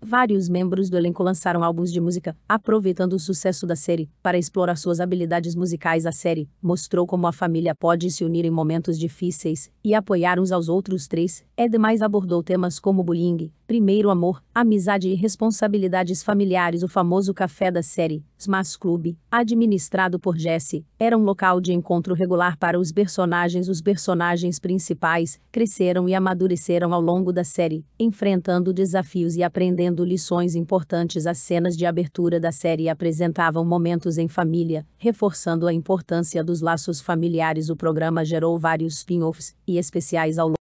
Vários membros do elenco lançaram álbuns de música, aproveitando o sucesso da série para explorar suas habilidades musicais. A série mostrou como a família pode se unir em momentos difíceis e apoiar uns aos outros. Três, é demais abordou temas como bullying, primeiro amor, amizade e responsabilidades familiares. O famoso café da série, Smash Club, administrado por Jesse, era um local de encontro regular para os personagens. Os personagens principais cresceram e amadureceram ao longo da série, enfrentando desafios e aprendendo trazendo lições importantes. As cenas de abertura da série apresentavam momentos em família, reforçando a importância dos laços familiares. O programa gerou vários spin-offs e especiais ao longo